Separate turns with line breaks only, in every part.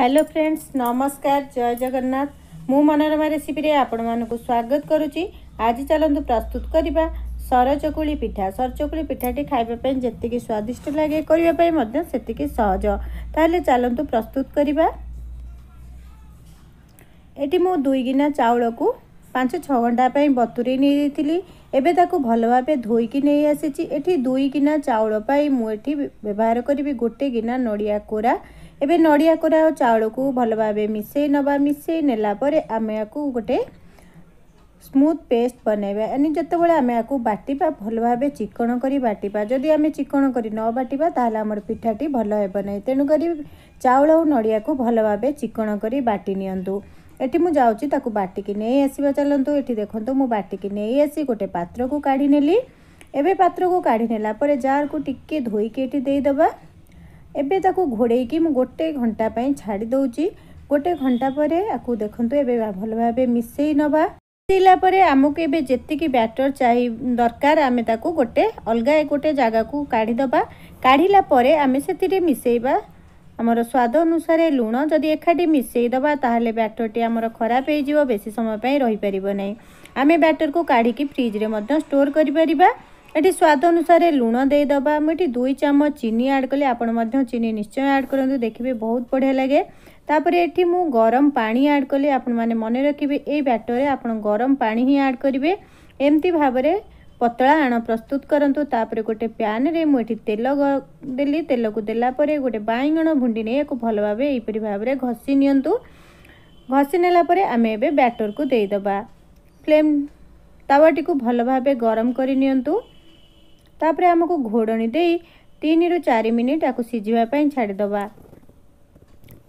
hello friends नमस्कार जय जगन्नाथ मु मनोरमा रेसीपी आपण मानक स्वागत करुच्ची आज चलत प्रस्तुत करने सरचकु पिठा सरचकु पिठाटी खायापी जी स्वादिष्ट लगे करने सहज तेल चलत प्रस्तुत करने ये दुई गिना चाउल को पांच छंटापी बतुरी नहीं एवं भल भाव धोईकी नहीं आसी दुई गिना चाउल मुझे व्यवहार करी गोटे गिना नड़िया कोरा एबे नडिया कोरा ओ चावल को भल भाबे मिसै नबा मिसै नेला परे आमे आकु गोटे स्मूथ पेस्ट बनेबे अनि जत्ते बळे आमे आकु बाटी पा भल भाबे चिकण करी बाटी पा जदी आमे चिकण करी न बाटी पा ताले हमर पिठाटी भल हे बने तेनु करी चावल ओ नडिया को भल भाबे चिकण करी बाटी नियंतु एठी मु जाउ छी ताकु बाटी कि नै आसीबा चलंतु एठी देखंतु मु बाटी कि नै आसी गोटे पात्र को काढी नेली एबे पात्र को काढी नेला परे जार को टिक्के धोई केटी दे देबा ଏବେ ତାକୁ ଘୋଡ଼େଇକି ମୁଁ ଗୋଟେ ଘଣ୍ଟା ପାଇଁ ଛାଡ଼ି ଦେଉଛି ଗୋଟେ ଘଣ୍ଟା ପରେ ଆକୁ ଦେଖନ୍ତୁ ଏବେ ଭଲ ଭାବେ ମିଶାଇ ନେବା ମିଶାଇଲା ପରେ ଆମକୁ ଏବେ ଯେତିକି ବ୍ୟାଟର୍ ଚାହି ଦରକାର ଆମେ ତାକୁ ଗୋଟେ ଅଲଗା ଗୋଟେ ଜାଗାକୁ କାଢ଼ିଦେବା କାଢ଼ିଲା ପରେ ଆମେ ସେଥିରେ ମିଶାଇବା ଆମର ସ୍ୱାଦ ଅନୁସାରେ ଲୁଣ ଯଦି ଏକାଠି ମିଶାଇ ଦେବା ତାହେଲେ ବ୍ୟାଟରଟି ଆମର ଖରାପ ହେଇଯିବ ବେଶୀ ସମୟ ପାଇଁ ରହିପାରିବ ନାହିଁ ଆମେ ବ୍ୟାଟରକୁ କାଢ଼ିକି ଫ୍ରିଜ୍ରେ ମଧ୍ୟ ଷ୍ଟୋର କରିପାରିବା ଏଠି ସ୍ୱାଦ ଅନୁସାରେ ଲୁଣ ଦେଇଦେବା ମୁଁ ଏଠି ଦୁଇ ଚାମଚ ଚିନି ଆଡ଼୍ କଲି ଆପଣ ମଧ୍ୟ ଚିନି ନିଶ୍ଚୟ ଆଡ଼୍ କରନ୍ତୁ ଦେଖିବେ ବହୁତ ବଢ଼ିଆ ଲାଗେ ତାପରେ ଏଠି ମୁଁ ଗରମ ପାଣି ଆଡ଼୍ କଲି ଆପଣମାନେ ମନେ ରଖିବେ ଏଇ ବ୍ୟାଟରରେ ଆପଣ ଗରମ ପାଣି ହିଁ ଆଡ଼୍ କରିବେ ଏମିତି ଭାବରେ ପତଳା ଆଣ ପ୍ରସ୍ତୁତ କରନ୍ତୁ ତାପରେ ଗୋଟେ ପ୍ୟାନ୍ରେ ମୁଁ ଏଠି ତେଲ ଦେଲି ତେଲକୁ ଦେଲା ପରେ ଗୋଟେ ବାଇଗଣ ଭୁଣ୍ଡି ନେଇ ଏହାକୁ ଭଲ ଭାବେ ଏହିପରି ଭାବରେ ଘଷି ନିଅନ୍ତୁ ଘଷି ନେଲା ପରେ ଆମେ ଏବେ ବ୍ୟାଟରକୁ ଦେଇଦେବା ଫ୍ଲେମ୍ ତାୱାଟିକୁ ଭଲ ଭାବେ ଗରମ କରିନିଅନ୍ତୁ ତାପରେ ଆମକୁ ଘୋଡ଼ଣୀ ଦେଇ ତିନିରୁ ଚାରି ମିନିଟ୍ ଆକୁ ସିଝିବା ପାଇଁ ଛାଡ଼ିଦେବା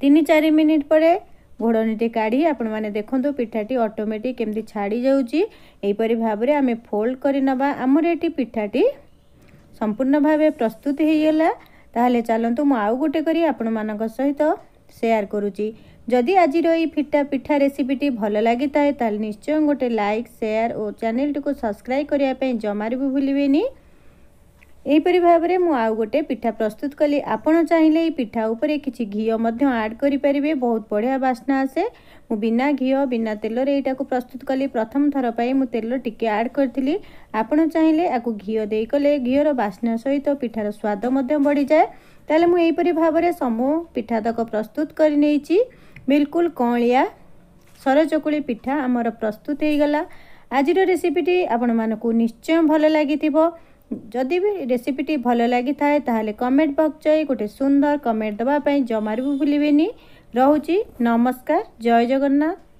ତିନି ଚାରି ମିନିଟ୍ ପରେ ଘୋଡ଼ଣୀଟି କାଢ଼ି ଆପଣମାନେ ଦେଖନ୍ତୁ ପିଠାଟି ଅଟୋମେଟିକ୍ କେମିତି ଛାଡ଼ି ଯାଉଛି ଏହିପରି ଭାବରେ ଆମେ ଫୋଲ୍ଡ କରିନେବା ଆମର ଏଠି ପିଠାଟି ସମ୍ପୂର୍ଣ୍ଣ ଭାବେ ପ୍ରସ୍ତୁତ ହୋଇଗଲା ତାହେଲେ ଚାଲନ୍ତୁ ମୁଁ ଆଉ ଗୋଟେ କରି ଆପଣମାନଙ୍କ ସହିତ ସେୟାର କରୁଛି ଯଦି ଆଜିର ଏହି ଫିଟା ପିଠା ରେସିପିଟି ଭଲ ଲାଗିଥାଏ ତାହେଲେ ନିଶ୍ଚୟ ଗୋଟେ ଲାଇକ୍ ସେୟାର ଓ ଚ୍ୟାନେଲଟିକୁ ସବସ୍କ୍ରାଇବ୍ କରିବା ପାଇଁ ଜମାରୁ ବି ଭୁଲିବେନି ଏହିପରି ଭାବରେ ମୁଁ ଆଉ ଗୋଟେ ପିଠା ପ୍ରସ୍ତୁତ କଲି ଆପଣ ଚାହିଁଲେ ଏହି ପିଠା ଉପରେ କିଛି ଘିଅ ମଧ୍ୟ ଆଡ଼୍ କରିପାରିବେ ବହୁତ ବଢ଼ିଆ ବାସ୍ନା ଆସେ ମୁଁ ବିନା ଘିଅ ବିନା ତେଲରେ ଏଇଟାକୁ ପ୍ରସ୍ତୁତ କଲି ପ୍ରଥମ ଥର ପାଇଁ ମୁଁ ତେଲ ଟିକେ ଆଡ଼୍ କରିଥିଲି ଆପଣ ଚାହିଁଲେ ଆକୁ ଘିଅ ଦେଇକଲେ ଘିଅର ବାସ୍ନା ସହିତ ପିଠାର ସ୍ୱାଦ ମଧ୍ୟ ବଢ଼ିଯାଏ ତାହେଲେ ମୁଁ ଏହିପରି ଭାବରେ ସମୁ ପିଠାତକ ପ୍ରସ୍ତୁତ କରିନେଇଛି ବିଲକୁଲ କଅଁଳିଆ ସରଚକୁଳି ପିଠା ଆମର ପ୍ରସ୍ତୁତ ହୋଇଗଲା ଆଜିର ରେସିପିଟି ଆପଣମାନଙ୍କୁ ନିଶ୍ଚୟ ଭଲ ଲାଗିଥିବ ଯଦି ବି ରେସିପିଟି ଭଲ ଲାଗିଥାଏ ତାହେଲେ କମେଣ୍ଟ ବକ୍ସ ଯାଇ ଗୋଟେ ସୁନ୍ଦର କମେଣ୍ଟ ଦେବା ପାଇଁ ଜମାରୁ ବି ଭୁଲିବେନି ରହୁଛି ନମସ୍କାର ଜୟ ଜଗନ୍ନାଥ